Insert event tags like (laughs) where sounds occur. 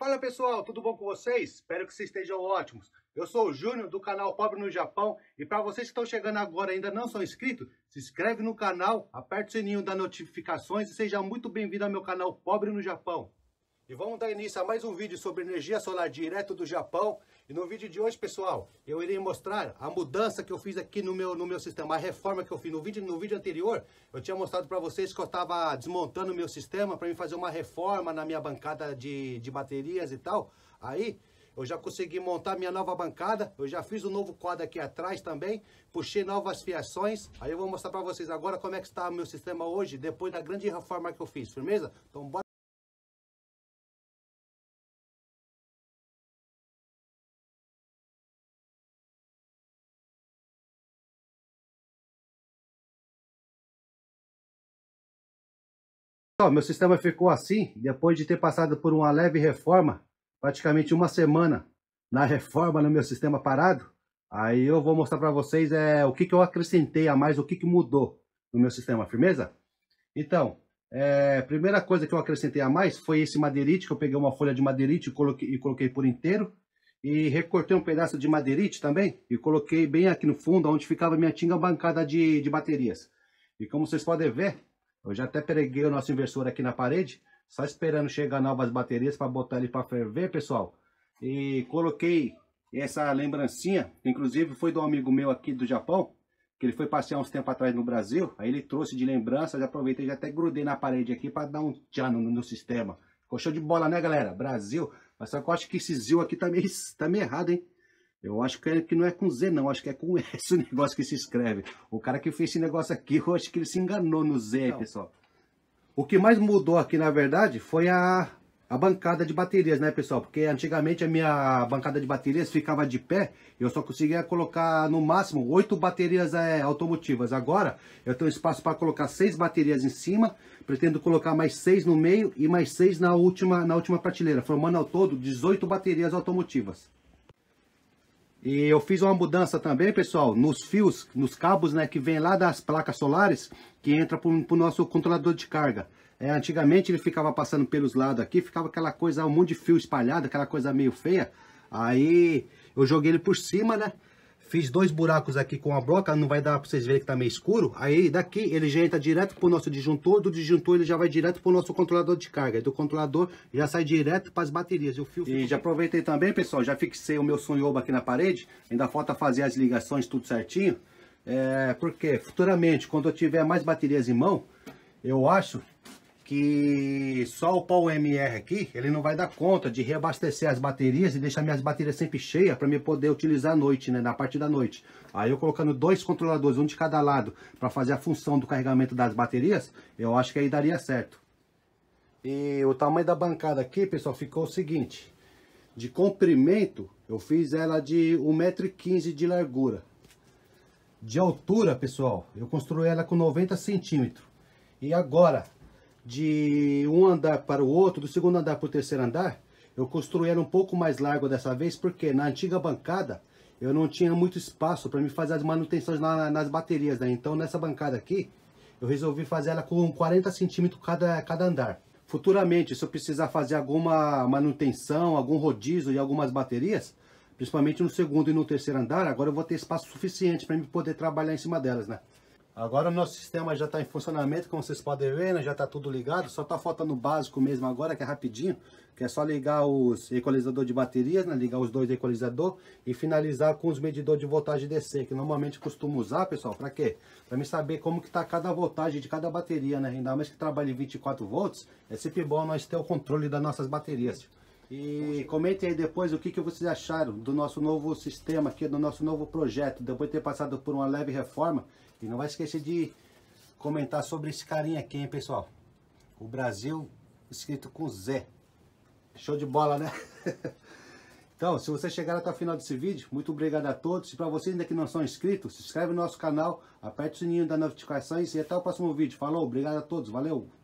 Fala pessoal, tudo bom com vocês? Espero que vocês estejam ótimos. Eu sou o Júnior do canal Pobre no Japão e para vocês que estão chegando agora e ainda não são inscritos, se inscreve no canal, aperta o sininho das notificações e seja muito bem-vindo ao meu canal Pobre no Japão. E vamos dar início a mais um vídeo sobre energia solar direto do Japão. E no vídeo de hoje, pessoal, eu irei mostrar a mudança que eu fiz aqui no meu, no meu sistema, a reforma que eu fiz. No vídeo, no vídeo anterior, eu tinha mostrado para vocês que eu estava desmontando o meu sistema para me fazer uma reforma na minha bancada de, de baterias e tal. Aí, eu já consegui montar minha nova bancada, eu já fiz o um novo quadro aqui atrás também, puxei novas fiações, aí eu vou mostrar para vocês agora como é que está o meu sistema hoje, depois da grande reforma que eu fiz, firmeza? Então bora! Então, meu sistema ficou assim depois de ter passado por uma leve reforma, praticamente uma semana na reforma no meu sistema parado. Aí eu vou mostrar para vocês é, o que, que eu acrescentei a mais, o que, que mudou no meu sistema, firmeza? Então, é, primeira coisa que eu acrescentei a mais foi esse madeirite, que eu peguei uma folha de madeirite e coloquei, e coloquei por inteiro. E recortei um pedaço de madeirite também e coloquei bem aqui no fundo, onde ficava minha tinga bancada de, de baterias. E como vocês podem ver, eu já até preguei o nosso inversor aqui na parede, só esperando chegar novas baterias para botar ele para ferver, pessoal. E coloquei essa lembrancinha, inclusive foi de um amigo meu aqui do Japão, que ele foi passear uns tempos atrás no Brasil, aí ele trouxe de lembrança, já aproveitei, já até grudei na parede aqui para dar um tchan no, no sistema. Ficou show de bola, né, galera? Brasil. Mas só que eu acho que esse Zil aqui tá meio, (laughs) tá meio errado, hein? Eu acho que, é, que não é com Z, não. Acho que é com esse negócio que se escreve. O cara que fez esse negócio aqui, eu acho que ele se enganou no Z, não. pessoal. O que mais mudou aqui, na verdade, foi a, a bancada de baterias, né, pessoal? Porque antigamente a minha bancada de baterias ficava de pé. Eu só conseguia colocar, no máximo, oito baterias é, automotivas. Agora, eu tenho espaço para colocar seis baterias em cima. Pretendo colocar mais seis no meio e mais seis na última, na última prateleira. Formando ao todo 18 baterias automotivas. E eu fiz uma mudança também, pessoal, nos fios, nos cabos, né, que vem lá das placas solares, que entra pro nosso controlador de carga. É, antigamente ele ficava passando pelos lados aqui, ficava aquela coisa, um monte de fio espalhado, aquela coisa meio feia. Aí eu joguei ele por cima, né? Fiz dois buracos aqui com a broca, não vai dar para vocês verem que tá meio escuro. Aí daqui ele já entra direto pro nosso disjuntor, do disjuntor ele já vai direto pro nosso controlador de carga. Do controlador já sai direto para as baterias. E, o fio e já aproveitei também, pessoal, já fixei o meu sonhobo aqui na parede. Ainda falta fazer as ligações tudo certinho. É, porque futuramente, quando eu tiver mais baterias em mão, eu acho que só o pau MR aqui, ele não vai dar conta de reabastecer as baterias e deixar minhas baterias sempre cheias para me poder utilizar à noite, né, na parte da noite. Aí eu colocando dois controladores, um de cada lado, para fazer a função do carregamento das baterias, eu acho que aí daria certo. E o tamanho da bancada aqui, pessoal, ficou o seguinte. De comprimento, eu fiz ela de 1,15m de largura. De altura, pessoal, eu construí ela com 90 cm E agora, de um andar para o outro, do segundo andar para o terceiro andar, eu construí ela um pouco mais largo dessa vez, porque na antiga bancada eu não tinha muito espaço para me fazer as manutenções na, nas baterias, né? Então nessa bancada aqui, eu resolvi fazer ela com 40 centímetros cada, cada andar. Futuramente, se eu precisar fazer alguma manutenção, algum rodízio e algumas baterias, principalmente no segundo e no terceiro andar, agora eu vou ter espaço suficiente para me poder trabalhar em cima delas, né? Agora o nosso sistema já está em funcionamento, como vocês podem ver, né? já está tudo ligado. Só está faltando o básico mesmo agora, que é rapidinho, que é só ligar os equalizador de baterias, né? ligar os dois equalizador e finalizar com os medidores de voltagem DC, que normalmente costumo usar, pessoal, para quê? Para me saber como que está cada voltagem de cada bateria, né? Ainda mais que trabalhe 24 volts, é sempre bom nós ter o controle das nossas baterias. E comentem aí depois o que, que vocês acharam do nosso novo sistema aqui, do nosso novo projeto, depois de ter passado por uma leve reforma. E não vai esquecer de comentar sobre esse carinha aqui, hein, pessoal? O Brasil escrito com Z. Show de bola, né? (laughs) então, se vocês chegaram até o final desse vídeo, muito obrigado a todos. E para vocês ainda que não são inscritos, se inscreve no nosso canal, aperte o sininho das notificações e até o próximo vídeo. Falou, obrigado a todos, valeu!